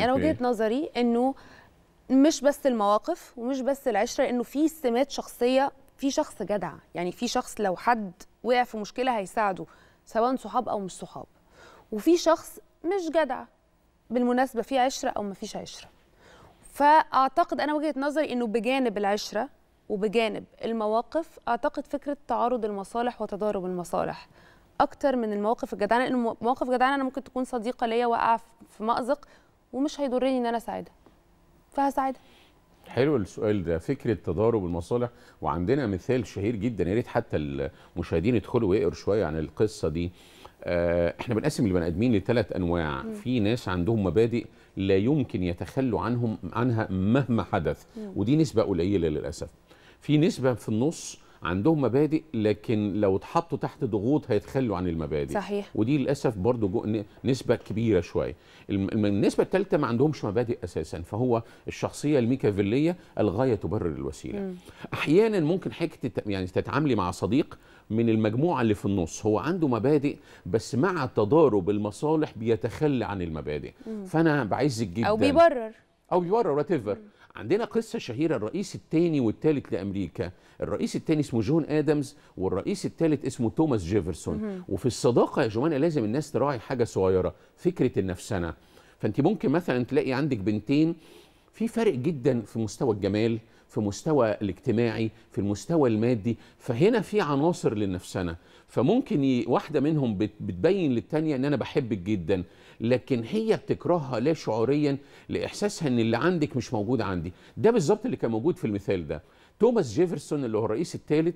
يعني انا وجهه نظري انه مش بس المواقف ومش بس العشره انه في سمات شخصيه في شخص جدع يعني في شخص لو حد وقع في مشكله هيساعده سواء صحاب او مش صحاب وفي شخص مش جدع بالمناسبه في عشره او مفيش عشره فاعتقد انا وجهه نظري انه بجانب العشره وبجانب المواقف اعتقد فكره تعارض المصالح وتضارب المصالح اكتر من المواقف الجدعانه لان مواقف جدعانه انا ممكن تكون صديقه ليا واقعه في مازق ومش هيضرني ان انا اساعدها فهساعدها حلو السؤال ده فكره تضارب المصالح وعندنا مثال شهير جدا يا ريت حتى المشاهدين يدخلوا ويقروا شويه عن القصه دي آه، احنا بنقسم البني ادمين لثلاث انواع م. في ناس عندهم مبادئ لا يمكن يتخلوا عنهم عنها مهما حدث م. ودي نسبه قليله للاسف في نسبه في النص عندهم مبادئ لكن لو اتحطوا تحت ضغوط هيتخلوا عن المبادئ صحيح ودي للاسف برضو نسبه كبيره شويه النسبه الثالثه ما عندهمش مبادئ اساسا فهو الشخصيه الميكافيليه الغايه تبرر الوسيله م. احيانا ممكن حكت يعني تتعاملي مع صديق من المجموعه اللي في النص هو عنده مبادئ بس مع تضارب المصالح بيتخلى عن المبادئ م. فانا بعزك جدا او بيبرر او بيبرر وات عندنا قصه شهيره الرئيس الثاني والثالث لامريكا الرئيس الثاني اسمه جون ادمز والرئيس الثالث اسمه توماس جيفرسون وفي الصداقه يا جوانا لازم الناس تراعي حاجه صغيره فكره النفسنه فانت ممكن مثلا تلاقي عندك بنتين في فرق جدا في مستوى الجمال في مستوى الاجتماعي في المستوى المادي فهنا في عناصر لنفسنا فممكن واحده منهم بتبين للتانيه ان انا بحبك جدا لكن هي بتكرهها لا شعوريا لاحساسها ان اللي عندك مش موجود عندي ده بالظبط اللي كان موجود في المثال ده توماس جيفرسون اللي هو الرئيس الثالث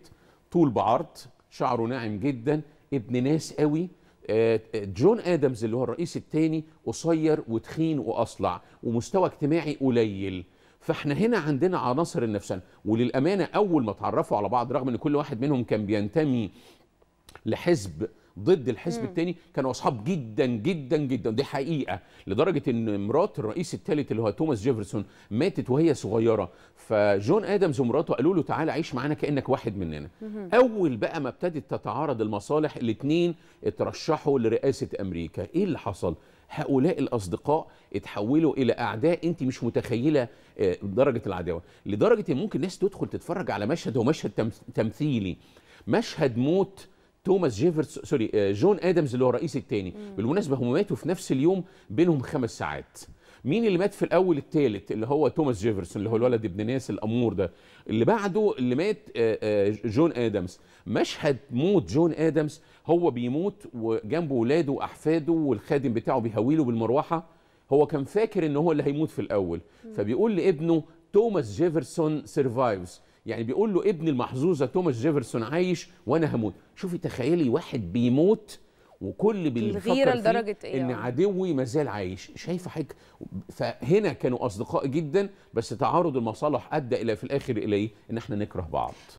طول بعرض شعره ناعم جدا ابن ناس قوي آه، جون ادمز اللي هو الرئيس الثاني قصير وتخين واصلع ومستوى اجتماعي قليل فاحنا هنا عندنا عناصر النفسان وللامانه اول ما اتعرفوا على بعض رغم ان كل واحد منهم كان بينتمي لحزب ضد الحزب الثاني كانوا اصحاب جدا جدا جدا دي حقيقه لدرجه ان مرات الرئيس الثالث اللي هو توماس جيفرسون ماتت وهي صغيره فجون ادمز ومراته قالوا له تعالى عيش معانا كانك واحد مننا اول بقى ما ابتدت تتعارض المصالح الاثنين اترشحوا لرئاسه امريكا ايه اللي حصل هؤلاء الاصدقاء اتحولوا الى اعداء انت مش متخيله آه، درجه العداوه لدرجه ان ممكن الناس تدخل تتفرج على مشهد هو مشهد تمثيلي مشهد موت توماس جيفرس سوري آه، جون ادمز اللي هو الرئيس الثاني بالمناسبه هم ماتوا في نفس اليوم بينهم خمس ساعات مين اللي مات في الاول الثالث اللي هو توماس جيفرسون اللي هو الولد ابن ناس الامور ده اللي بعده اللي مات آه، آه، جون ادمز مشهد موت جون ادمز هو بيموت وجنبه ولاده واحفاده والخادم بتاعه بيهويله بالمروحه هو كان فاكر ان هو اللي هيموت في الاول فبيقول لابنه توماس جيفرسون سيرفايفز يعني بيقول له ابن المحظوظه توماس جيفرسون عايش وانا هموت شوفي تخيلي واحد بيموت وكل الغيره لدرجه ايه ان يعني؟ عدوي مازال عايش شايفه حاجه فهنا كانوا اصدقاء جدا بس تعارض المصالح ادى الى في الاخر إليه ان احنا نكره بعض